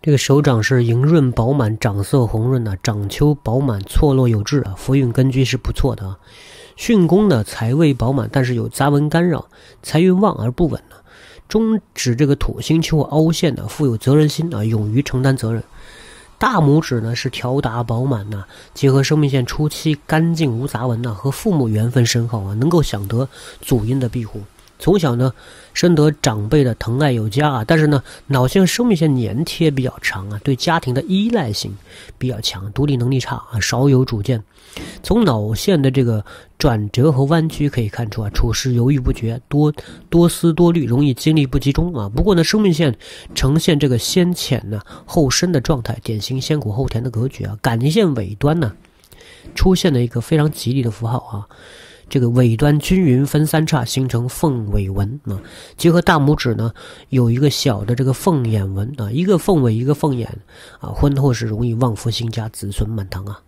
这个手掌是莹润饱满，掌色红润的，掌丘饱满，错落有致啊，福运根基是不错的啊。巽宫呢，财位饱满，但是有杂纹干扰，财运旺而不稳呢。中指这个土星丘凹陷的，富有责任心啊，勇于承担责任。大拇指呢是条达饱满的，结合生命线初期干净无杂纹呢，和父母缘分深厚啊，能够享得祖荫的庇护。从小呢，深得长辈的疼爱有加啊。但是呢，脑线生命线粘贴比较长啊，对家庭的依赖性比较强，独立能力差啊，少有主见。从脑线的这个转折和弯曲可以看出啊，处事犹豫不决，多多思多虑，容易精力不集中啊。不过呢，生命线呈现这个先浅呢后深的状态，典型先苦后甜的格局啊。感情线尾端呢，出现了一个非常吉利的符号啊。这个尾端均匀分三叉，形成凤尾纹啊，结合大拇指呢，有一个小的这个凤眼纹啊，一个凤尾，一个凤眼啊，婚后是容易旺夫兴家，子孙满堂啊。